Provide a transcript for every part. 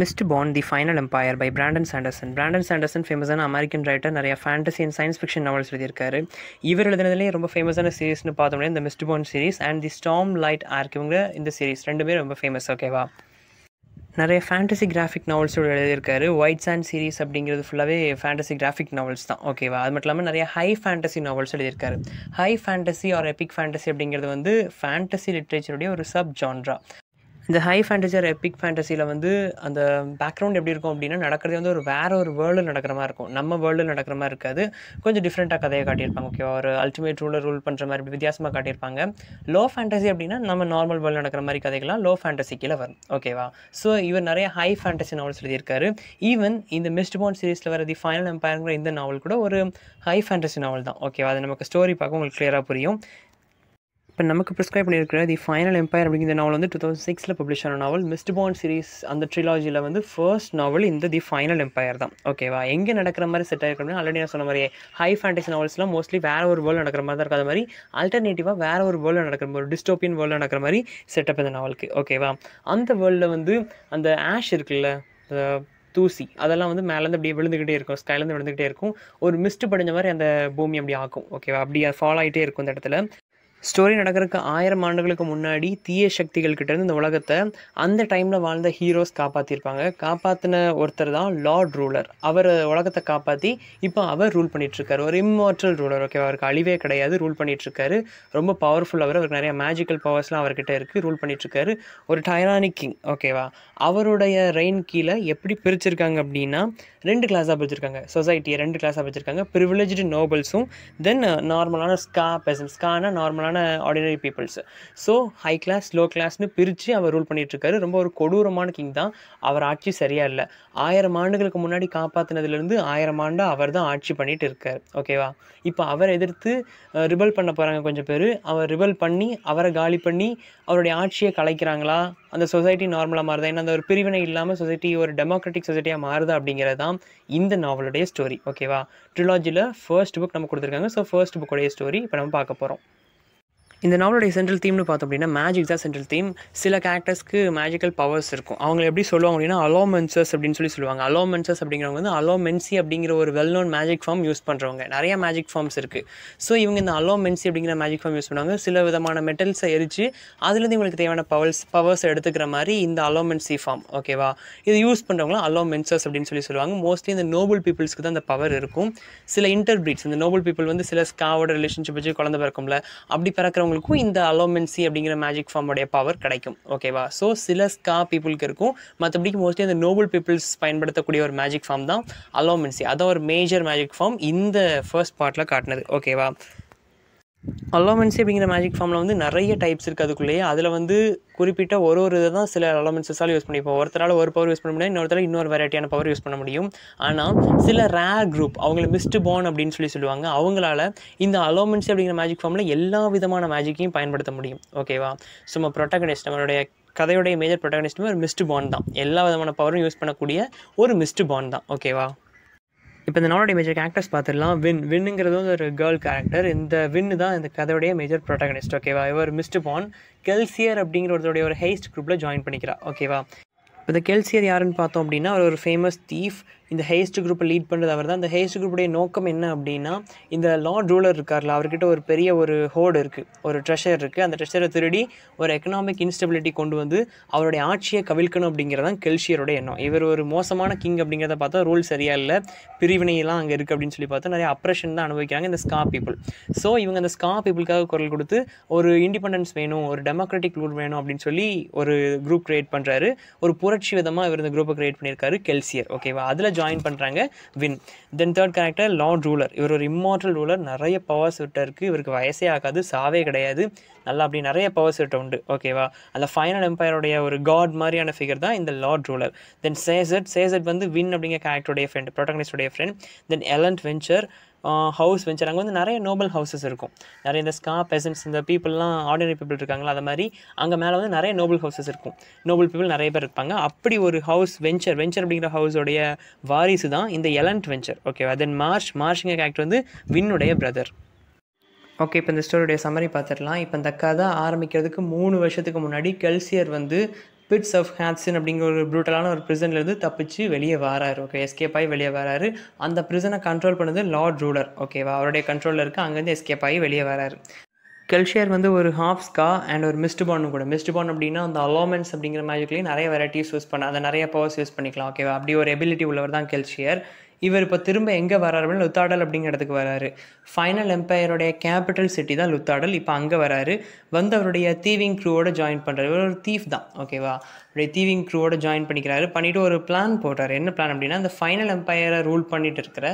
mist Mistborn the final empire by Brandon Sanderson Brandon Sanderson ஃபேமஸான American writer நிறைய fantasy and science fiction novels எழுதியிருக்காரு இவர் எழுதினதுலேயே ரொம்ப ஃபேமஸான சீரிஸ்னு பார்த்தோம்னா இந்த Mistborn series and the Stormlight இவங்க இந்த சீரிஸ் ரெண்டுமே ரொம்ப ஃபேமஸ் ஓகேவா நிறைய ஃபேண்டசி கிராஃபிக் நாவல்ஸோடு எழுதியிருக்காரு ஒயிட் சாண்ட் சீரிஸ் அப்படிங்கிறது ஃபுல்லாகவே ஃபேண்டசி கிராஃபிக் நாவல்ஸ் தான் ஓகேவா அது மட்டும் இல்லாமல் நிறைய ஹை ஃபேண்டசி நாவல்ஸ் எழுதியிருக்காரு high fantasy or epic fantasy அப்படிங்கிறது வந்து ஃபேண்டசி லிட்ரேச்சருடைய ஒரு சப் ஜான்ரா இந்த ஹை ஃபேண்டசி ஆர் எப்பிக் ஃபேண்டசியில் வந்து அந்த பேக்ரவுண்ட் எப்படி இருக்கும் அப்படின்னா நடக்கிறதே வந்து ஒரு வேறு ஒரு வேர்ல்டு நடக்கிற மாதிரி இருக்கும் நம்ம வேர்ல்டில் நடக்கிற மாதிரி இருக்காது கொஞ்சம் டிஃப்ரெண்ட்டாக கதையை காட்டியிருப்பாங்க ஓகே ஒரு அல்டிமேட் ரூலர் ரூல் பண்ணுற மாதிரி வித்தியாசமாக காட்டியிருப்பாங்க லோ ஃபேண்டசி அப்படின்னா நம்ம நார்மல் வேர்ல்டு நடக்கிற மாதிரி கதைகள்லாம் லோ ஃபேண்டசி கீழே வரும் ஓகேவா ஸோ இவர் நிறைய ஹை ஃபேண்டசி நாவல்ஸ் எழுதியிருக்காரு ஈவன் இந்த மிஸ்ட் போன் சீரீஸில் வர தி ஃபைனல் எம்பையருங்கிற இந்த நாவல் கூட ஒரு ஹை ஃபேண்டசி நாவல் தான் ஓகேவா அது நமக்கு ஸ்டோரி பார்க்க உங்களுக்கு கிளியராக புரியும் இப்போ நமக்கு ப்ரிஸ்கிரைப் பண்ணியிருக்கிற தி ஃபைனல் எம்பையர் அப்படிங்கிற நாவல் வந்து டூ தௌசண்ட் சிக்ஸில் பப்ளிஷ் ஆன நாவல் மிஸ்ட் பாண்ட் சீரிஸ் அந்த ட்ரிலாஜியில் வந்து ஃபர்ஸ்ட் நாவல் இந்த தி ஃபைனல் எம்பையர் தான் ஓகேவா எங்கே நடக்கிற மாதிரி செட் ஆகிருக்கணும்னா ஆல்ரெடி நான் சொன்ன மாதிரி ஹை ஃபேண்டசி நாவல்ஸ்லாம் மோஸ்ட்லி வேறு ஒரு வேர்ல்டு நடக்கிற மாதிரி தான் இருக்காத மாதிரி ஆல்டர்னேட்டிவாக வேறு ஒரு வேர்ல்டு நடக்கிற மாதிரி டிஸ்டோப்பியன் வேர்ல்டு நடக்கிற மாதிரி செட்டப் இந்த நாவலுக்கு ஓகேவா அந்த வேர்ல்டில் வந்து அந்த ஆஷ் இருக்குல்ல தூசி அதெல்லாம் வந்து மேலேருந்து அப்படியே விழுந்துக்கிட்டே இருக்கும் ஸ்கைலேருந்து விழுந்துக்கிட்டே இருக்கும் ஒரு மிஸ்ட் படிஞ்ச மாதிரி அந்த பூமி அப்படி ஆக்கும் ஓகேவா அப்படியே ஃபாலோ ஆகிட்டே இருக்கும் அந்த இடத்துல ஸ்டோரி நடக்கிறதுக்கு ஆயிரம் ஆண்டுகளுக்கு முன்னாடி தீய சக்திகள் கிட்டேருந்து இந்த உலகத்தை அந்த டைமில் வாழ்ந்த ஹீரோஸ் காப்பாற்றியிருப்பாங்க காப்பாற்றின ஒருத்தர் தான் லார்ட் ரூலர் அவர் உலகத்தை காப்பாற்றி இப்போ அவர் ரூல் பண்ணிகிட்ருக்காரு ஒரு இம்மார்டல் ரூலர் ஓகேவா அவருக்கு அழிவே கிடையாது ரூல் பண்ணிகிட்ருக்காரு ரொம்ப பவர்ஃபுல் அவர் அவருக்கு நிறைய மேஜிக்கல் பவர்ஸ்லாம் அவர்கிட்ட இருக்குது ரூல் பண்ணிகிட்ருக்காரு ஒரு டைரானிக் கிங் ஓகேவா அவருடைய ரெயின் கீழே எப்படி பிரிச்சிருக்காங்க அப்படின்னா ரெண்டு கிளாஸாக பிரிச்சிருக்காங்க சொசைட்டியை ரெண்டு கிளாஸாக பிரிச்சிருக்காங்க ப்ரிவிலேஜ்டு நோபல்ஸும் தென் நார்மலான ஸ்கா பெசன் ஸ்கானா நார்மலான காமனான ordinary peoples so high class low கிளாஸ்னு பிரித்து அவர் ரூல் பண்ணிகிட்ருக்காரு ரொம்ப ஒரு கொடூரமான கிங் தான் அவர் ஆட்சி சரியாக இல்லை ஆயிரம் ஆண்டுகளுக்கு முன்னாடி காப்பாற்றினதுலேருந்து ஆயிரம் ஆண்டாக அவர் தான் ஆட்சி பண்ணிகிட்டு இருக்கார் ஓகேவா இப்போ அவரை எதிர்த்து ரிபல் பண்ண போகிறாங்க கொஞ்சம் பேர் அவர் ரிபல் பண்ணி அவரை காலி பண்ணி அவருடைய ஆட்சியை கலைக்கிறாங்களா அந்த சொசைட்டி நார்மலாக மாறுதா ஏன்னா அந்த ஒரு பிரிவினை இல்லாமல் சொசைட்டி ஒரு டெமோக்ராட்டிக் சொசைட்டியாக மாறுதா அப்படிங்கிறது தான் இந்த நாவலுடைய ஸ்டோரி ஓகேவா ட்ரிலாஜியில் ஃபர்ஸ்ட் புக் நம்ம கொடுத்துருக்காங்க ஸோ ஃபர்ஸ்ட் புக்கோடைய ஸ்டோரி இப்போ நம்ம பார்க்க போகிறோம் இந்த நாவலுடைய சென்ட்ரல் தீம்னு பார்த்தோம் அப்படின்னா மேஜிக் தான் சென்ட்ரல் தீம் சில கேரக்டர்ஸ்க்கு மேஜிக்கல் பவர்ஸ் இருக்கும் அவங்க எப்படி சொல்லுவாங்க அப்படின்னா அலோமென்சஸ் அப்படின்னு சொல்லி சொல்லுவாங்க அலோமென்சஸ் அப்படிங்கிறவங்க வந்து அலோமென்சி அப்படிங்கிற ஒரு well known magic form use பண்ணுறவங்க நிறைய மேஜிக் ஃபார்ம்ஸ் இருக்குது ஸோ இவங்க இந்த அலோமென்சி அப்படிங்கிற மேஜிக் ஃபார்ம் யூஸ் பண்ணுவாங்க சில விதமான மெட்டல்ஸை எரிச்சு அதுலேருந்து இவங்களுக்கு தேவையான பவர்ஸ் பவர்ஸ் எடுத்துக்கிற மாதிரி இந்த அலோமென்சி ஃபார்ம் ஓகேவா இது யூஸ் பண்ணுறவங்களாம் அலோமென்சஸ் அப்படின்னு சொல்லி சொல்லுவாங்க மோஸ்ட்லி இந்த நோபல் பீப்புள்ஸ்க்கு தான் அந்த பவர் இருக்கும் சில இன்டர்பிரீட்ஸ் இந்த நோபல் பீப்புள் வந்து சில ஸ்காவோட ரிலேஷன்ஷிப் வச்சு குழந்தை பிறக்கும்ல அப்படி பிறக்கிறவங்க இருக்கிறவங்களுக்கும் இந்த அலோமென்சி அப்படிங்கிற மேஜிக் ஃபார்முடைய பவர் கிடைக்கும் ஓகேவா ஸோ சில ஸ்கா பீப்புளுக்கு இருக்கும் மற்றபடிக்கு மோஸ்ட்லி அந்த நோபல் பீப்புள்ஸ் பயன்படுத்தக்கூடிய ஒரு மேஜிக் ஃபார்ம் தான் அலோமென்சி அதான் ஒரு மேஜர் மேஜிக் ஃபார்ம் இந்த ஃபர்ஸ்ட் பார்ட்டில் காட்டினது ஓகேவா அலோமென்ஸி அப்படிங்கிற மேஜிக் ஃபார்மில் வந்து நிறைய டைப்ஸ் இருக்குது அதுக்குள்ளேயே அதில் வந்து குறிப்பிட்ட ஒரு ஒரு இதை தான் சில அலோமென்சஸால் யூஸ் பண்ணிப்போம் ஒருத்தரால் ஒரு பவர் யூஸ் பண்ண முடியும் இன்னொருத்தரால் இன்னொரு வெரைட்டியான பவர் யூஸ் பண்ண முடியும் ஆனால் சில ரேர் குரூப் அவங்கள மிஸ்டு பான் அப்படின்னு சொல்லி சொல்லுவாங்க அவங்களால இந்த அலோமென்சி அப்படிங்கிற மேஜிக் ஃபார்மில் எல்லா விதமான மேஜிக்கையும் பயன்படுத்த முடியும் ஓகேவா சும்மா ப்ரொட்டகனிஸ்ட் நம்மளுடைய கதையுடைய மேஜர் ப்ரொட்டகனிஸ்ட்டுமே ஒரு மிஸ்டு பாண்ட் தான் எல்லா விதமான பவரும் யூஸ் பண்ணக்கூடிய ஒரு மிஸ்டு பாண்ட் தான் ஓகேவா இப்போ இந்த நானோடைய மேஜர் கேரக்டர்ஸ் பார்த்துடலாம் வின் வின்னுங்கிறது வந்து ஒரு கேர்ள் கேரக்டர் இந்த வின்னு தான் இந்த கதையுடைய மேஜர் ப்ரொட்டகனிஸ்ட் ஓகேவா இவர் மிஸ்டு பான் கெல்சியர் அப்படிங்கிற ஒருத்தருடைய ஒரு ஹெய்ஸ்ட் குரூப்பில் ஜாயின் பண்ணிக்கிறா ஓகேவா இப்போ இந்த கெல்சியர் யாருன்னு பார்த்தோம் அப்படின்னா அவர் ஒரு ஃபேமஸ் தீஃப் இந்த ஹேஸ்ட் குரூப்பை லீட் பண்ணுறது அவர் தான் இந்த ஹேஸ்ட் குரூப்புடைய நோக்கம் என்ன அப்படின்னா இந்த லார்ட் ரூலர் இருக்கார்ல அவர்கிட்ட ஒரு பெரிய ஒரு ஹோர்டு இருக்குது ஒரு ட்ரெஷர் இருக்குது அந்த ட்ரெஷரை திருடி ஒரு எக்கனாமிக் இன்ஸ்டபிலிட்டி கொண்டு வந்து அவருடைய ஆட்சியை கவிழ்க்கணும் அப்படிங்கிறதான் கெல்ஷியருடைய எண்ணம் இவர் ஒரு மோசமான கிங் அப்படிங்கிறத பார்த்தா ரூல் சரியாக இல்லை பிரிவினையெல்லாம் அங்கே இருக்குது அப்படின்னு சொல்லி பார்த்தா நிறைய அப்ரெஷன் தான் அனுபவிக்கிறாங்க இந்த ஸ்கா பீப்புள் ஸோ இவங்க அந்த ஸ்கா பீப்புளுக்காக குரல் கொடுத்து ஒரு இண்டிபெண்டன்ஸ் வேணும் ஒரு டெமோக்ராட்டிக் ரூல் வேணும் அப்படின்னு சொல்லி ஒரு குரூப் க்ரியேட் பண்ணுறாரு ஒரு புரட்சி விதமாக இவர் இந்த குரூப்பை க்ரியேட் பண்ணியிருக்காரு கெல்சியர் ஓகேவா அதில் ஜாயின் பண்ணுறாங்க Vin then third character Lord Ruler இவர் ஒரு இம்மார்டல் ரூலர் நிறைய பவர்ஸ் விட்ட இருக்குது இவருக்கு வயசே ஆகாது சாவே கிடையாது நல்லா அப்படி நிறைய பவர்ஸ் விட்ட உண்டு ஓகேவா அந்த ஃபைனல் எம்பையருடைய ஒரு காட் மாதிரியான ஃபிகர் தான் இந்த லார்ட் ரூலர் தென் சேசட் சேசட் வந்து வின் அப்படிங்கிற கேரக்டருடைய ஃப்ரெண்ட் ப்ரோட்டகனிஸ்டுடைய friend then Elend Venture house Venture அங்கே வந்து நிறைய நோபல் ஹவுசஸ் இருக்கும் நிறைய இந்த ஸ்கா பெசன்ஸ் இந்த பீப்புளெலாம் ஆர்டினரி பீப்புள் இருக்காங்களா அது மாதிரி அங்கே மேலே வந்து நிறைய நோபல் ஹவுசஸ் இருக்கும் நோபல் பீப்புள் நிறைய பேர் இருப்பாங்க அப்படி ஒரு ஹவுஸ் வெஞ்சர் வெஞ்சர் அப்படிங்கிற ஹவுஸோடைய வாரிசு தான் இந்த Elend Venture okay then Marsh மார்ஷிங்க கேரக்டர் வந்து வின்னுடைய பிரதர் ஓகே இப்போ இந்த ஸ்டோரியுடைய சம்மரி பார்த்துடலாம் இப்போ இந்த கதை ஆரம்பிக்கிறதுக்கு மூணு வருஷத்துக்கு முன்னாடி கெல்சியர் வந்து பிட்ஸ் ஆஃப் ஹேட்ஸன் அப்படிங்கிற ஒரு ப்ரூட்டலான ஒரு ப்ரிசன்லேருந்து தப்பிச்சு வெளியே வராரு ஓகே எஸ்கேப் ஆகி வெளியே வராரு அந்த ப்ரிசனை கண்ட்ரோல் பண்ணது லார்ட் ரூலர் ஓகேவா அவருடைய கண்ட்ரோலில் இருக்குது அங்கேருந்து எஸ்கேப் ஆகி வெளியே வராரு கெல்ஷியர் வந்து ஒரு ஹாஃப் ஸ்கா அண்ட் ஒரு மிஸ்டு பாண்டும் கூட மிஸ்டு பான் அப்படின்னா அந்த அலோமெண்ட்ஸ் அப்படிங்கிற மேஜிக்லேயும் நிறைய வெரைட்டிஸ் யூஸ் பண்ண அதை நிறைய பவர்ஸ் யூஸ் பண்ணிக்கலாம் ஓகேவா அப்படி ஒரு எபிலிட்டி உள்ளவர் தான் கெல்ஷியர் இவர் இப்போ திரும்ப எங்கே அப்படின்னு லுத்தாடல் அப்படிங்கிற இடத்துக்கு வராரு ஃபைனல் எம்பையருடைய கேபிட்டல் சிட்டி தான் லுத்தாடல் இப்போ அங்கே வராரு வந்து அவருடைய தீவிங் க்ரூவோட ஜாயின் பண்ணுறாரு இவர் ஒரு தீஃப் தான் ஓகேவா அப்படியே தீவிங் க்ரூவோட ஜாயின் பண்ணிக்கிறாரு பண்ணிவிட்டு ஒரு பிளான் போட்டார் என்ன பிளான் அப்படின்னா அந்த ஃபைனல் எம்பையரை ரூல் பண்ணிட்டு இருக்கிற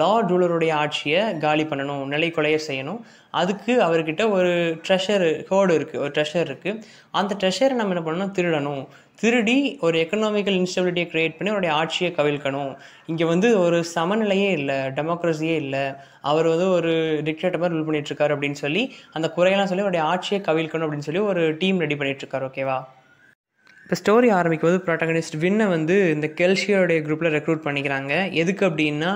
லா ரூலருடைய ஆட்சியை காலி பண்ணணும் நிலை கொலைய செய்யணும் அதுக்கு அவர்கிட்ட ஒரு ட்ரெஷர் கோடு இருக்குது ஒரு ட்ரெஷர் இருக்குது அந்த ட்ரெஷரை நம்ம என்ன பண்ணணும் திருடணும் திருடி ஒரு எக்கனாமிக்கல் இன்ஸ்டபிலிட்டியை க்ரியேட் பண்ணி அவருடைய ஆட்சியை கவிழ்க்கணும் இங்கே வந்து ஒரு சமநிலையே இல்லை டெமோக்ரஸியே இல்லை அவர் வந்து ஒரு டிக்டேட்டர் மாதிரி ரூல் பண்ணிட்டுருக்காரு அப்படின்னு சொல்லி அந்த குறையெல்லாம் சொல்லி அவருடைய ஆட்சியை கவிழ்க்கணும் அப்படின்னு சொல்லி ஒரு டீம் ரெடி பண்ணிகிட்ருக்காரு ஓகேவா இப்போ ஸ்டோரி ஆரம்பிக்கும் போது ப்ரொட்டகனிஸ்ட் வின்னை வந்து இந்த கெல்ஷியோடைய குரூப்பில் ரெக்ரூட் பண்ணிக்கிறாங்க எதுக்கு அப்படின்னா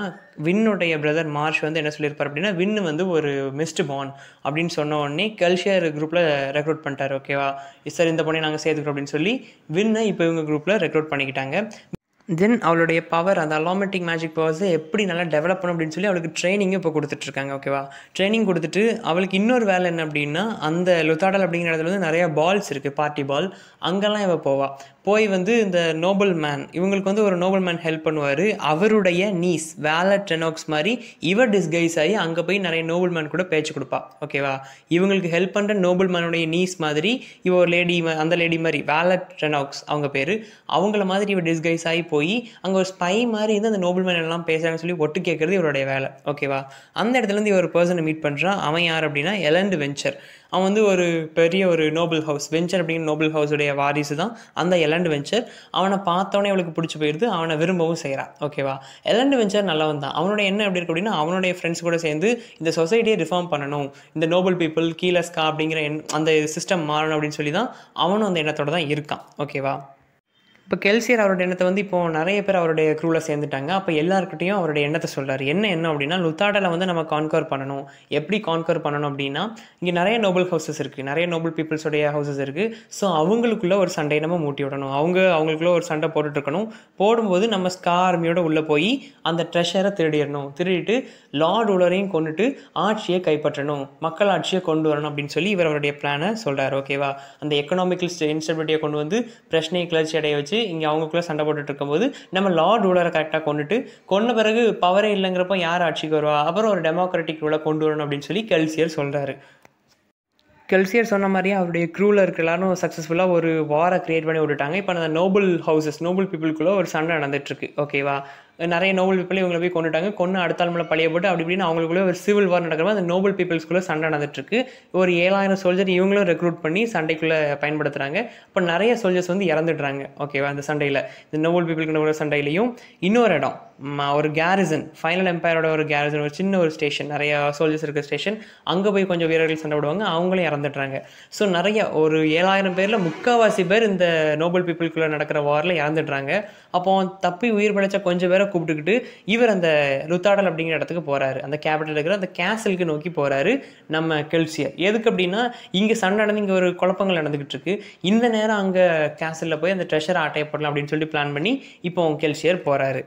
வின்னுடைய பிரதர் மார்ஷ் வந்து என்ன சொல்லியிருப்பார் அப்படின்னா வின்னு வந்து ஒரு மிஸ்டு பான் அப்படின்னு சொன்ன உடனே கெல்ஷியர் குரூப்பில் ரெக்ரூட் பண்ணிட்டார் ஓகேவா சார் இந்த பொண்ணை நாங்கள் சேர்த்துக்கிறோம் அப்படின்னு சொல்லி வின்னை இப்போ இவங்க குரூப்பில் ரெக்ரூட் பண்ணிக்கிட்டாங்க தென் அவளுடைய பவர் அந்த அலோமெட்டிக் மேஜிக் பவர்ஸை எப்படி நல்லா டெவலப் பண்ணும் அப்படின்னு சொல்லி அவளுக்கு ட்ரைனிங்கும் இப்போ கொடுத்துட்ருக்காங்க ஓகேவா ட்ரைனிங் கொடுத்துட்டு அவளுக்கு இன்னொரு வேலை என்ன அப்படின்னா அந்த லுத்தாடல் அப்படிங்கிற இடத்துல வந்து நிறையா பால்ஸ் இருக்குது பார்ட்டி பால் அங்கெல்லாம் இவள் போவாள் போய் வந்து இந்த நோபல் மேன் இவங்களுக்கு வந்து ஒரு நோபல் மேன் ஹெல்ப் பண்ணுவார் அவருடைய நீஸ் வேலட் டெனாக்ஸ் மாதிரி இவர் டிஸ்கைஸ் ஆகி அங்கே போய் நிறைய நோபல் மேன் கூட பேச்சு கொடுப்பா ஓகேவா இவங்களுக்கு ஹெல்ப் பண்ணுற நோபல் மேனுடைய நீஸ் மாதிரி இவ ஒரு லேடி அந்த லேடி மாதிரி வேலட் டெனாக்ஸ் அவங்க பேர் அவங்கள மாதிரி இவர் டிஸ்கைஸ் ஆகி போய் அங்கே ஒரு ஸ்பை மாதிரி இருந்து அந்த நோபல் மேன் எல்லாம் பேசுகிறாங்கன்னு சொல்லி ஒட்டு கேட்குறது இவருடைய வேலை ஓகேவா அந்த இடத்துலேருந்து இவர் பர்சனை மீட் பண்ணுறான் அவன் யார் அப்படின்னா எலண்ட் வெஞ்சர் அவன் வந்து ஒரு பெரிய ஒரு நோபல் ஹவுஸ் வெஞ்சர் அப்படின்னு நோபல் ஹவுஸுடைய வாரிசு தான் அந்த எலண்ட் வெஞ்சர் அவனை பார்த்தவனே அவளுக்கு பிடிச்சி போயிடுது அவனை விரும்பவும் செய்கிறான் ஓகேவா எலண்ட் வெஞ்சர் நல்லவன் தான் அவனோட என்ன எப்படி இருக்கு அப்படின்னா அவனுடைய ஃப்ரெண்ட்ஸ் கூட சேர்ந்து இந்த சொசைட்டியை ரிஃபார்ம் பண்ணணும் இந்த நோபல் பீப்புள் கீழஸ்கா அப்படிங்கிற அந்த சிஸ்டம் மாறணும் அப்படின்னு சொல்லி தான் அவனும் அந்த எண்ணத்தோடு தான் இருக்கான் ஓகேவா இப்போ கெல்சியர் அவருடைய எண்ணத்தை வந்து இப்போ நிறைய பேர் அவருடைய க்ரூவில் சேர்ந்துட்டாங்க அப்போ எல்லாருக்கிட்டையும் அவருடைய எண்ணத்தை சொல்கிறார் என்ன என்ன அப்படின்னா லுத்தாடலை வந்து நம்ம கான்கவர் பண்ணணும் எப்படி கான்கவர் பண்ணணும் அப்படின்னா இங்கே நிறைய நோபல் ஹவுசஸ் இருக்குது நிறைய நோபல் பீப்புள்ஸோடைய ஹவுசஸ் இருக்குது ஸோ அவங்களுக்குள்ளே ஒரு சண்டையை நம்ம மூட்டி விடணும் அவங்க அவங்களுக்குள்ளே ஒரு சண்டை போட்டுட்ருக்கணும் போடும்போது நம்ம ஸ்கா ஆர்மியோட உள்ளே போய் அந்த ட்ரெஷரை திருடிடணும் திருடிட்டு லார்ட் உலரையும் கொண்டுட்டு ஆட்சியை கைப்பற்றணும் மக்கள் ஆட்சியை கொண்டு வரணும் அப்படின்னு சொல்லி இவர் அவருடைய பிளானை சொல்கிறார் ஓகேவா அந்த எக்கனாமிக்கல் இன்ஸ்டபிலிட்டியை கொண்டு வந்து பிரச்சனையை கிளர்ச்சி அடைய வச்சு தெரிஞ்சு இங்கே அவங்களுக்குள்ளே சண்டை போட்டுட்டு இருக்கும்போது நம்ம லார்ட் ரூலரை கரெக்டாக கொண்டுட்டு கொண்ட பிறகு பவரே இல்லைங்கிறப்ப யார் ஆட்சிக்கு வருவா அப்புறம் ஒரு டெமோக்ராட்டிக் ரூலை கொண்டு வரணும் அப்படின்னு சொல்லி கெல்சியர் சொல்கிறாரு கெல்சியர் சொன்ன மாதிரியே அவருடைய க்ரூவில் இருக்க எல்லாரும் சக்ஸஸ்ஃபுல்லாக ஒரு வாரை க்ரியேட் பண்ணி விட்டுட்டாங்க இப்போ அந்த நோபல் ஹவுசஸ் நோபல் பீப்புளுக்குள்ளே ஒரு சண்டை நடந்துட்டுருக்கு ஓகேவா நிறைய நோபல் பீப்புளை இவங்களை போய் கொண்டுட்டாங்க கொண்டு அடுத்த மூலம் பழைய போட்டு அப்படி இப்படின்னு அவங்களுக்குள்ளே ஒரு சிவில் வார் நடக்கிற அந்த நோபல் பீப்புள்ஸ்குள்ளே சண்டை நடந்துட்டுருக்கு ஒரு ஏழாயிரம் சோல்ஜர் இவங்களும் ரெக்ரூட் பண்ணி சண்டைக்குள்ளே பயன்படுத்துகிறாங்க இப்போ நிறைய சோல்ஜர்ஸ் வந்து இறந்துடுறாங்க ஓகேவா அந்த சண்டையில் இந்த நோபல் பீப்புளுக்கு நடுவில் சண்டையிலையும் இன்னொரு இடம் ஒரு கேரிசன் ஃபைனல் எம்பையரோட ஒரு கேரிசன் ஒரு சின்ன ஒரு ஸ்டேஷன் நிறைய சோல்ஜர்ஸ் இருக்கிற ஸ்டேஷன் அங்கே போய் கொஞ்சம் வீரர்கள் சண்டை விடுவாங்க அவங்களும் இறந்துடுறாங்க ஸோ நிறைய ஒரு ஏழாயிரம் பேரில் முக்கால்வாசி பேர் இந்த நோபல் பீப்புள்குள்ளே நடக்கிற வாரில் இறந்துடுறாங்க அப்போ தப்பி உயிர் பிழைச்ச கொஞ்சம் பேரை கூப்பிட்டுக்கிட்டு இவர் அந்த லுத்தாடல் அப்படிங்கிற இடத்துக்கு போகிறாரு அந்த கேபிட்டல் இருக்கிற அந்த கேசலுக்கு நோக்கி போகிறாரு நம்ம கெல்சியர் எதுக்கு அப்படின்னா இங்கே சண்டை நடந்து இங்கே ஒரு குழப்பங்கள் நடந்துக்கிட்டு இருக்கு இந்த நேரம் அங்கே கேசலில் போய் அந்த ட்ரெஷர் ஆட்டையப்படலாம் அப்படின்னு சொல்லி பிளான் பண்ணி இப்போ கெல்சியர் போகிறாரு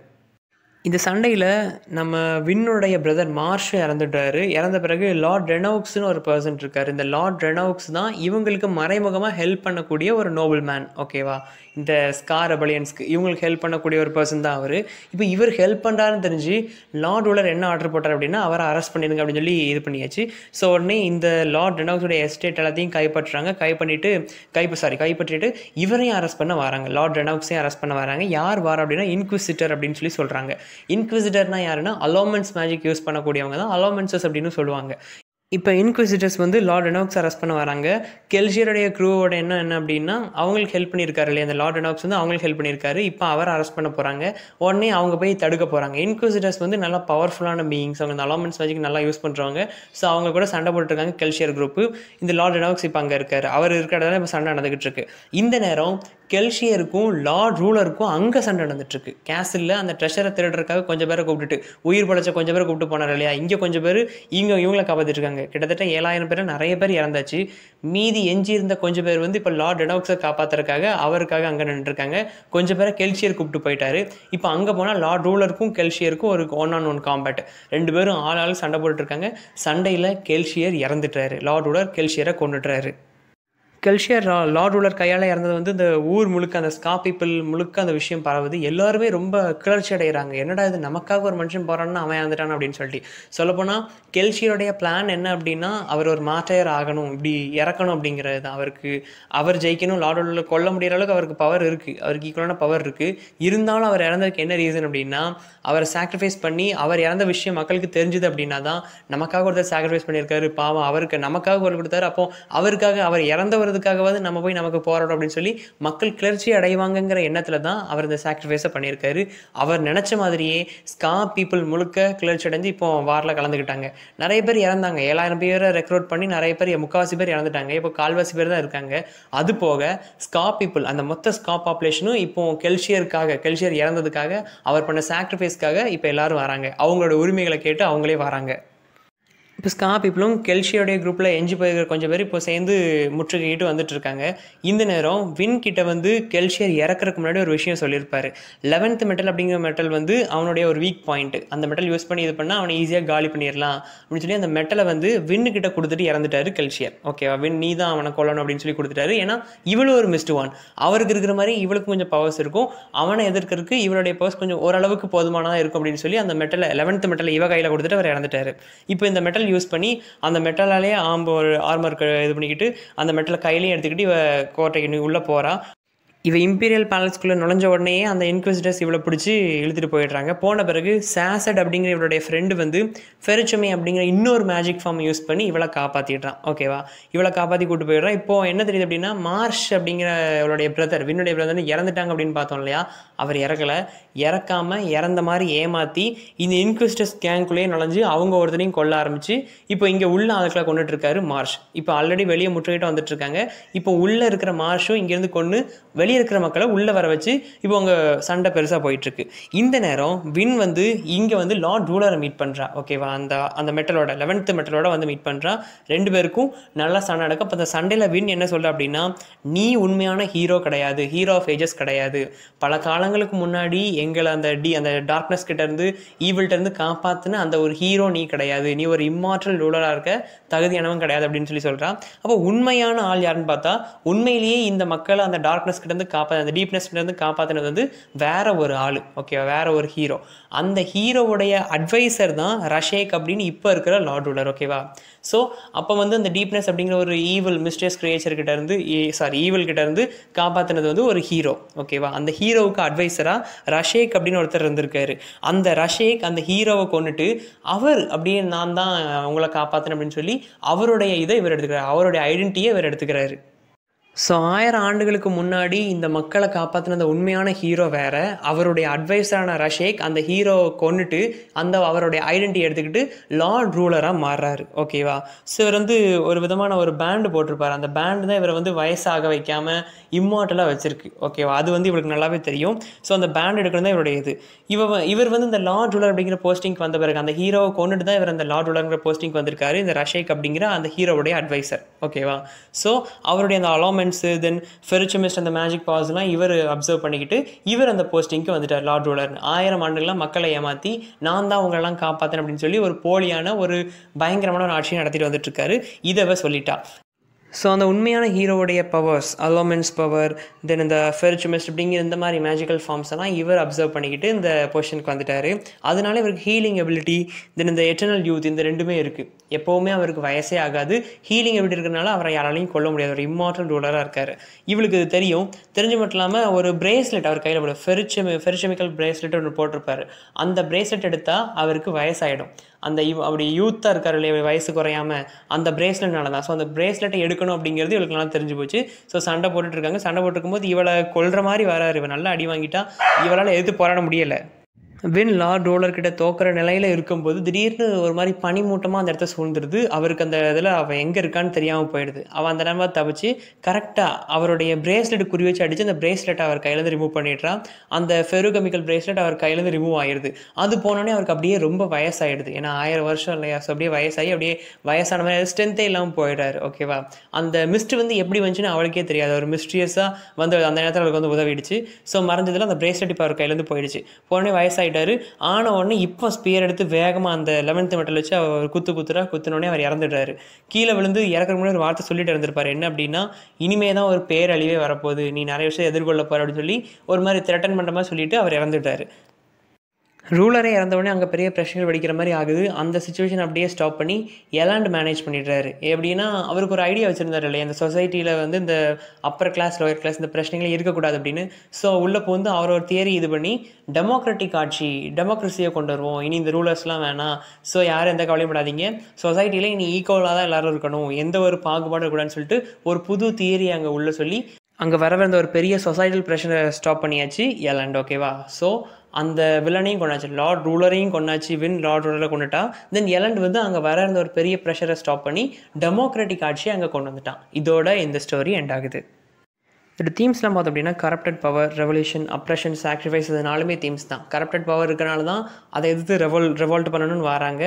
இந்த சண்டையில் நம்ம வின்னுடைய பிரதர் மார்ஷ் இறந்துட்டாரு இறந்த பிறகு லார்ட் ரெனோக்ஸ்னு ஒரு பர்சன் இருக்கார் இந்த லார்ட் ரெனோக்ஸ் தான் இவங்களுக்கு மறைமுகமாக ஹெல்ப் பண்ணக்கூடிய ஒரு நோபல் மேன் ஓகேவா இந்த ஸ்கார் அபலியன்ஸ்க்கு இவங்களுக்கு ஹெல்ப் பண்ணக்கூடிய ஒரு பர்சன் தான் அவர் இப்போ இவர் ஹெல்ப் பண்ணுறாருன்னு தெரிஞ்சு லார்ட் உலர் என்ன ஆர்டர் போட்டார் அப்படின்னா அவரை அரெஸ்ட் பண்ணிடுங்க அப்படின்னு சொல்லி இது பண்ணியாச்சு ஸோ உடனே இந்த லார்ட் ரெனோக்ஸோட எஸ்டேட் எல்லாத்தையும் கைப்பற்றுறாங்க பண்ணிட்டு கைப்பு சாரி கைப்பற்றிட்டு இவரையும் அரெஸ்ட் பண்ண வராங்க லார்ட் ரெனோக்ஸையும் அரெஸ்ட் பண்ண வராங்க யார் வர அப்படின்னா இன்குசிட்டர் அப்படின்னு சொல்லி சொல்கிறாங்க இன்க்விசிட்டர்னா யாருன்னா அலோமெண்ட்ஸ் மேஜிக் யூஸ் பண்ணக்கூடியவங்க தான் அலோமெண்ட்ஸஸ் அப்படின்னு சொல்லுவாங்க இப்போ இன்குவிசிட்டர்ஸ் வந்து லார்ட் அனாக்ஸ் அரெஸ்ட் பண்ண வராங்க கெல்ஷியருடைய க்ரூவோட என்ன என்ன அப்படின்னா அவங்களுக்கு ஹெல்ப் பண்ணியிருக்காரு இல்லையா அந்த லார்ட் அனாக்ஸ் வந்து அவங்களுக்கு ஹெல்ப் பண்ணியிருக்காரு இப்போ அவர் அரெஸ்ட் பண்ண போகிறாங்க உடனே அவங்க போய் தடுக்க போகிறாங்க இன்குவிசிட்டர்ஸ் வந்து நல்லா பவர்ஃபுல்லான பீயிங்ஸ் அவங்க அந்த அலாமெண்ட்ஸ் மேஜிக் நல்லா யூஸ் பண்ணுறவங்க ஸோ அவங்க கூட சண்டை போட்டுருக்காங்க கெல்ஷியர் குரூப் இந்த லார்ட் அனாக்ஸ் இப்போ அங்கே இருக்கார் அவர் இருக்கிறதால இப்போ சண்டை நடந்துகிட்டு இருக்கு இந்த நேரம் கெல்ஷியருக்கும் லார்ட் ரூலருக்கும் அங்கே சண்டை நடந்துட்டுருக்கு கேசில் அந்த ட்ரெஷரை திருடுறதுக்காக கொஞ்சம் பேரை கூப்பிட்டுட்டு உயிர் பழச்ச கொஞ்சம் பேரை கூப்பிட்டு போனார் இல்லையா இங்கே கொஞ்சம் பேர் இங்கே இவங்களை காப்பாற்றிட்டுருக்காங்க கிட்டத்தட்ட ஏழாயிரம் பேர் நிறைய பேர் இறந்தாச்சு மீதி எஞ்சி இருந்த கொஞ்சம் பேர் வந்து இப்போ லார்ட் டெனாக்ஸை காப்பாற்றுறதுக்காக அவருக்காக அங்கே நின்றுருக்காங்க கொஞ்சம் பேரை கெல்ஷியர் கூப்பிட்டு போயிட்டாரு இப்போ அங்கே போனால் லார்ட் ரூலருக்கும் கெல்ஷியருக்கும் ஒரு ஒன் ஆன் ஒன் காம்பேட் ரெண்டு பேரும் ஆள் ஆள் சண்டை போட்டுட்ருக்காங்க சண்டையில் கெல்ஷியர் இறந்துட்டாரு லார்ட் ரூலர் கெல்ஷியரை கொண்டுட்டுறாரு கெல்ஷியர் லா ரூலர் கையால் இறந்தது வந்து இந்த ஊர் முழுக்க அந்த ஸ்கா பீப்புள் முழுக்க அந்த விஷயம் பரவுது எல்லாருமே ரொம்ப கிளர்ச்சி அடைகிறாங்க என்னடா இது நமக்காக ஒரு மனுஷன் போகிறான்னு அவன் இறந்துட்டான் அப்படின்னு சொல்லிட்டு சொல்லப்போனால் கெல்ஷியருடைய பிளான் என்ன அப்படின்னா அவர் ஒரு மாட்டையர் ஆகணும் இப்படி இறக்கணும் அப்படிங்கிறது தான் அவருக்கு அவர் ஜெயிக்கணும் லா ரூலர் கொல்ல முடிகிற அளவுக்கு அவருக்கு பவர் இருக்குது அவருக்கு ஈக்குவலான பவர் இருக்குது இருந்தாலும் அவர் இறந்ததுக்கு என்ன ரீசன் அப்படின்னா அவரை சாக்ரிஃபைஸ் பண்ணி அவர் இறந்த விஷயம் மக்களுக்கு தெரிஞ்சுது அப்படின்னா தான் நமக்காக ஒருத்தர் சாக்ரிஃபைஸ் பண்ணியிருக்காரு பாவம் அவருக்கு நமக்காக ஒரு கொடுத்தாரு அப்போ அவருக்காக அவர் இறந்தவர் போகிறதுக்காகவாது நம்ம போய் நமக்கு போராடும் அப்படின்னு சொல்லி மக்கள் கிளர்ச்சி அடைவாங்கங்கிற எண்ணத்தில் தான் அவர் இந்த சாக்ரிஃபைஸை பண்ணியிருக்காரு அவர் நினச்ச மாதிரியே ஸ்கா பீப்புள் முழுக்க கிளர்ச்சி அடைஞ்சு இப்போ வாரில் கலந்துக்கிட்டாங்க நிறைய பேர் இறந்தாங்க ஏழாயிரம் பேரை ரெக்ரூட் பண்ணி நிறைய பேர் முக்கால்வாசி பேர் இறந்துட்டாங்க இப்போ கால்வாசி பேர் தான் இருக்காங்க அது போக ஸ்கா பீப்புள் அந்த மொத்த ஸ்கா பாப்புலேஷனும் இப்போ கெல்ஷியருக்காக கெல்ஷியர் இறந்ததுக்காக அவர் பண்ண சாக்ரிஃபைஸ்க்காக இப்போ எல்லாரும் வராங்க அவங்களோட உரிமைகளை கேட்டு அவங்களே வராங்க இப்போ ஸ்கா பீப்புளும் கெல்ஷியோடைய குரூப்பில் எஞ்சி போயிருக்கிற கொஞ்சம் பேர் இப்போ சேர்ந்து முற்றுகையிட்டு வந்துட்டு இருக்காங்க இந்த நேரம் வின் கிட்ட வந்து கெல்ஷியர் இறக்குறதுக்கு முன்னாடி ஒரு விஷயம் சொல்லியிருப்பார் லெவன்த் மெட்டல் அப்படிங்கிற மெட்டல் வந்து அவனுடைய ஒரு வீக் பாயிண்ட் அந்த மெட்டல் யூஸ் பண்ணி இது பண்ணால் அவனை ஈஸியாக காலி பண்ணிடலாம் அப்படின்னு சொல்லி அந்த மெட்டலை வந்து வின்னு கிட்ட கொடுத்துட்டு இறந்துட்டாரு கெல்ஷியர் ஓகேவா வின் நீ தான் அவனை கொல்லணும் அப்படின்னு சொல்லி கொடுத்துட்டாரு ஏன்னா இவ்வளோ ஒரு மிஸ்டு ஒன் அவருக்கு இருக்கிற மாதிரி இவளுக்கு கொஞ்சம் பவர்ஸ் இருக்கும் அவனை எதிர்க்கிறதுக்கு இவளுடைய பவர்ஸ் கொஞ்சம் ஓரளவுக்கு போதுமானதாக இருக்கும் அப்படின்னு சொல்லி அந்த மெட்டலை லெவன்த் மெட்டலை இவ கையில் கொடுத்துட்டு அவர் இறந்துட்டாரு இப்போ இந்த மெட்டல் யூஸ் பண்ணி அந்த மெட்டலாலேயே ஆம்பு ஒரு ஆர்மர் இது பண்ணிக்கிட்டு அந்த மெட்டலை கையிலையும் எடுத்துக்கிட்டு இவ கோட்டைக்கு உள்ளே போகிறான் இவன் இம்பீரியல் பேலஸ்க்குள்ளே நுழைஞ்ச உடனே அந்த இன்க்விசிட்டர்ஸ் இவ்வளோ பிடிச்சி இழுத்துட்டு போயிடுறாங்க போன பிறகு சாசட் அப்படிங்கிற இவளுடைய ஃப்ரெண்டு வந்து ஃபெரிச்சுமே அப்படிங்கிற இன்னொரு மேஜிக் ஃபார்ம் யூஸ் பண்ணி இவளை காப்பாற்றிடுறான் ஓகேவா இவளை காப்பாற்றி கூட்டு போயிடுறான் இப்போது என்ன தெரியுது அப்படின்னா மார்ஷ் அப்படிங்கிற இவளுடைய பிரதர் வின்னுடைய பிரதர் இறந்துட்டாங்க அப்படின்னு பார்த்தோம் இல்லையா அவர் இறக்கலை இறக்காமல் இறந்த மாதிரி ஏமாற்றி இந்த இன்க்விஸ்டர்ஸ் கேங்குள்ளேயே நுழைஞ்சு அவங்க ஒருத்தரையும் கொல்ல ஆரம்பித்து இப்போ இங்கே உள்ள ஆளுக்களை கொண்டுட்டு மார்ஷ் இப்போ ஆல்ரெடி வெளியே முற்றுகிட்ட வந்துட்டு இருக்காங்க இப்போ உள்ளே இருக்கிற மார்ஷும் இங்கேருந்து கொண்டு வெளியே வெளியே இருக்கிற மக்களை உள்ளே வர வச்சு இப்போ அவங்க சண்டை பெருசாக போயிட்டுருக்கு இந்த நேரம் வின் வந்து இங்கே வந்து லார்ட் ரூலரை மீட் பண்ணுறான் ஓகேவா அந்த அந்த மெட்டலோட லெவன்த்து மெட்டலோட வந்து மீட் பண்ணுறான் ரெண்டு பேருக்கும் நல்லா சண்டை நடக்கும் அப்போ அந்த சண்டையில் வின் என்ன சொல்ல அப்படின்னா நீ உண்மையான ஹீரோ கிடையாது ஹீரோ ஆஃப் ஏஜஸ் கிடையாது பல காலங்களுக்கு முன்னாடி எங்களை அந்த டி அந்த டார்க்னஸ் கிட்டேருந்து இருந்து காப்பாற்றின அந்த ஒரு ஹீரோ நீ கிடையாது நீ ஒரு இம்மாற்றல் ரூலராக இருக்க தகுதியானவன் கிடையாது அப்படின்னு சொல்லி சொல்கிறான் அப்போ உண்மையான ஆள் யாருன்னு பார்த்தா உண்மையிலேயே இந்த மக்களை அந்த டார்க்னஸ் கிட்டேருந்து இருந்து காப்பாற்ற அந்த டீப்னஸ்லேருந்து காப்பாற்றினது வந்து வேற ஒரு ஆள் ஓகேவா வேற ஒரு ஹீரோ அந்த ஹீரோவுடைய அட்வைசர் தான் ரஷேக் அப்படின்னு இப்போ இருக்கிற லார்ட் ரூலர் ஓகேவா ஸோ அப்போ வந்து அந்த டீப்னஸ் அப்படிங்கிற ஒரு ஈவல் மிஸ்டேஸ் கிரியேச்சர் கிட்ட இருந்து சாரி e, ஈவல் கிட்ட இருந்து காப்பாற்றினது வந்து ஒரு ஹீரோ ஓகேவா அந்த ஹீரோவுக்கு அட்வைசராக ரஷேக் அப்படின்னு ஒருத்தர் இருந்திருக்காரு அந்த ரஷேக் அந்த ஹீரோவை கொண்டுட்டு அவர் அப்படின்னு நான் தான் உங்களை காப்பாற்றினேன் அப்படின்னு சொல்லி அவருடைய இதை இவர் எடுத்துக்கிறார் அவருடைய ஐடென்டிட்டியை இவர் எடுத்துக்கிறாரு ஸோ ஆயிரம் ஆண்டுகளுக்கு முன்னாடி இந்த மக்களை காப்பாற்றின அந்த உண்மையான ஹீரோ வேற அவருடைய அட்வைஸரான ரஷேக் அந்த ஹீரோவை கொண்டுட்டு அந்த அவருடைய ஐடென்டிட்டி எடுத்துக்கிட்டு லார்ட் ரூலராக மாறுறாரு ஓகேவா ஸோ இவர் வந்து ஒரு விதமான ஒரு பேண்டு போட்டிருப்பார் அந்த பேண்டு தான் இவரை வந்து வயசாக வைக்காமல் இம்மார்ட்டலாக வச்சிருக்கு ஓகேவா அது வந்து இவருக்கு நல்லாவே தெரியும் ஸோ அந்த பேண்ட் எடுக்கணும் தான் இவருடைய இது இவ இவர் வந்து இந்த லார்ட் ரூலர் அப்படிங்கிற போஸ்டிங்க்கு வந்த பிறகு அந்த ஹீரோவை கொண்டுட்டு தான் இவர் அந்த லார்ட் ரூலருங்கிற போஸ்டிங்க்கு வந்திருக்காரு இந்த ரஷேக் அப்படிங்கிற அந்த ஹீரோவுடைய அட்வைசர் ஓகேவா ஸோ அவருடைய அந்த அலோமெண்ட் மூமெண்ட்ஸு தென் ஃபெரிச்சமிஸ்ட் அந்த மேஜிக் பாஸ்லாம் இவர் அப்சர்வ் பண்ணிக்கிட்டு இவர் அந்த போஸ்டிங்க்கு வந்துட்டார் லார்ட் ரூலர் ஆயிரம் ஆண்டுகளாக மக்களை ஏமாற்றி நான் தான் உங்களெல்லாம் காப்பாற்றேன் அப்படின்னு சொல்லி ஒரு போலியான ஒரு பயங்கரமான ஒரு ஆட்சியை நடத்திட்டு இருக்காரு இதை சொல்லிட்டா ஸோ அந்த உண்மையான ஹீரோவுடைய பவர்ஸ் அலோமென்ஸ் பவர் தென் இந்த மிஸ்ட் அப்படிங்கிற இந்த மாதிரி மேஜிக்கல் ஃபார்ம்ஸ் எல்லாம் இவர் அப்சர்வ் பண்ணிக்கிட்டு இந்த பொசிஷனுக்கு வந்துட்டார் அதனால இவருக்கு ஹீலிங் எபிலிட்டி தென் இந்த எட்டர்னல் யூத் இந்த ரெண்டுமே இருக்குது எப்போவுமே அவருக்கு வயசே ஆகாது ஹீலிங் எப்படி இருக்கிறனால அவரை யாராலையும் கொல்ல முடியாது ஒரு இம்மார்டல் ரூலராக இருக்கார் இவளுக்கு இது தெரியும் தெரிஞ்சு மட்டும் இல்லாமல் ஒரு பிரேஸ்லெட் அவர் கையில் போட ஃபெரிச்சமி ஃபெரிச்சமிக்கல் பிரேஸ்லெட் ஒன்று போட்டிருப்பார் அந்த பிரேஸ்லெட் எடுத்தால் அவருக்கு வயசாகிடும் அந்த அப்படி யூத்தாக இருக்கார் இல்லையா வயசு குறையாமல் அந்த பிரேஸ்லெட்னால தான் ஸோ அந்த பிரேஸ்லெட்டை எடுக்கணும் அப்படிங்கிறது இவளுக்கு நல்லா தெரிஞ்சு போச்சு ஸோ சண்டை போட்டுட்ருக்காங்க சண்டை போது இவளை கொல்ற மாதிரி வராரு இவன் நல்லா அடி வாங்கிட்டா இவளால் எதிர்த்து போராட முடியலை வின் லா டோலர் கிட்ட தோக்கிற நிலையில் இருக்கும்போது திடீர்னு ஒரு மாதிரி பனிமூட்டமாக அந்த இடத்த சூழ்ந்துருது அவருக்கு அந்த இதில் அவன் எங்கே இருக்கான்னு தெரியாமல் போயிடுது அவன் அந்த நேரமாக தவிச்சு கரெக்டாக அவருடைய பிரேஸ்லெட் குறி வச்சு அடித்து அந்த பிரேஸ்லெட் அவர் கையிலேருந்து ரிமூவ் பண்ணிடுறான் அந்த ஃபெருகெமிக்கல் பிரேஸ்லெட் அவர் கையிலேருந்து ரிமூவ் ஆயிடுது அது போனோடனே அவருக்கு அப்படியே ரொம்ப வயசாகிடுது ஏன்னா ஆயிரம் வருஷம் இல்லையா ஸோ அப்படியே வயசாகி அப்படியே வயசான மாதிரி ஸ்ட்ரென்த்தே இல்லாமல் போயிடுறாரு ஓகேவா அந்த மிஸ்ட் வந்து எப்படி வந்துச்சுன்னு அவளுக்கே தெரியாது ஒரு மிஸ்ட்ரியஸாக வந்து அந்த நேரத்தில் அவளுக்கு வந்து உதவிடுச்சு ஸோ மறந்ததில் அந்த பிரேஸ்லெட் இப்போ அவர் கையிலேருந்து போயிடுச்சு போனோடனே வயசாகி ஆகிட்டார் ஆன உடனே இப்போ ஸ்பியர் எடுத்து வேகமாக அந்த லெவன்த்து மெட்டல் வச்சு அவர் குத்து குத்துறா குத்துனோடனே அவர் இறந்துட்டார் கீழே விழுந்து இறக்குற முன்னாடி ஒரு வார்த்தை சொல்லிட்டு இருந்திருப்பார் என்ன அப்படின்னா இனிமே தான் ஒரு பேரழிவே வரப்போகுது நீ நிறைய விஷயம் எதிர்கொள்ள போகிற அப்படின்னு சொல்லி ஒரு மாதிரி திரட்டன் பண்ணுற மாதிரி சொல்லிட்டு அவர் இறந்துட்டார் ரூலரே இறந்தவொடனே அங்கே பெரிய பிரச்சனைகள் வடிக்கிற மாதிரி ஆகுது அந்த சுச்சுவேஷன் அப்படியே ஸ்டாப் பண்ணி எலாண்ட் மேனேஜ் பண்ணிடுறாரு எப்படின்னா அவருக்கு ஒரு ஐடியா வச்சுருந்தார் இல்லையா இந்த சொசைட்டியில் வந்து இந்த அப்பர் கிளாஸ் லோயர் கிளாஸ் இந்த பிரச்சனைகள் இருக்கக்கூடாது அப்படின்னு ஸோ உள்ளே போந்து அவர் ஒரு தியரி இது பண்ணி டெமோக்ராட்டிக் ஆட்சி டெமோக்ரஸியை கொண்டு வருவோம் இனி இந்த ரூலர்ஸ்லாம் வேணாம் ஸோ யாரும் எந்த கவலையும் படாதீங்க சொசைட்டியில் இனி ஈக்குவலாக தான் எல்லோரும் இருக்கணும் எந்த ஒரு பாகுபாடும் கூடாதுன்னு சொல்லிட்டு ஒரு புது தியரி அங்கே உள்ள சொல்லி அங்கே வர வந்த ஒரு பெரிய சொசைட்டல் ப்ரெஷரை ஸ்டாப் பண்ணியாச்சு எலாண்ட் ஓகேவா ஸோ அந்த வில்லனையும் கொண்டாச்சு லார்ட் ரூலரையும் கொண்டாச்சு வின் லார்ட் ரூலரை கொண்டுட்டான் தென் எலண்ட் வந்து அங்கே வர இருந்த ஒரு பெரிய ப்ரெஷரை ஸ்டாப் பண்ணி டெமோக்ராட்டிக் ஆட்சியை அங்கே கொண்டு வந்துட்டான் இதோட இந்த ஸ்டோரி எண்ட் ஆகுது இப்படி தீம்ஸ்லாம் பார்த்தோம் அப்படின்னா corrupted power revolution oppression sacrifice இதனாலுமே தீம்ஸ் தான் கரப்டட் பவர் இருக்கனால தான் அதை எதிர்த்து ரெவல் ரெவால்ட் பண்ணணும்னு வராங்க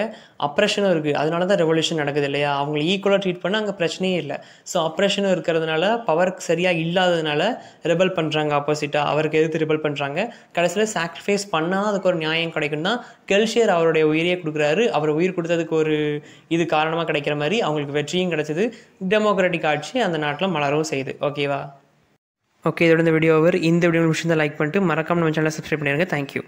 அப்ரெஷனும் இருக்குது அதனால தான் ரெவல்யூஷன் நடக்குது இல்லையா அவங்களை ஈக்குவலாக ட்ரீட் பண்ணால் அங்கே பிரச்சனையே இல்லை ஸோ அப்ரஷனும் இருக்கிறதுனால பவர் சரியாக இல்லாததுனால ரெபல் பண்ணுறாங்க ஆப்போசிட்டாக அவருக்கு எதிர்த்து ரிபல் பண்ணுறாங்க கடைசியில் சாக்ரிஃபைஸ் பண்ணால் அதுக்கு ஒரு நியாயம் கிடைக்கும்னா கெல்ஷியர் அவருடைய உயிரியை கொடுக்குறாரு அவர் உயிர் கொடுத்ததுக்கு ஒரு இது காரணமாக கிடைக்கிற மாதிரி அவங்களுக்கு வெற்றியும் கிடைச்சிது டெமோக்ராட்டிக் ஆட்சி அந்த நாட்டில் மலரவும் செய்யுது ஓகேவா ஓகே இதோட இந்த வீடியோ ஓவர் இந்த வீடியோ விஷயம் லைக் பண்ணிட்டு மறக்காம நம்ம சேனலை சப்ஸ்கிரைப் பண்ணிடுங்க தேங்க்யூ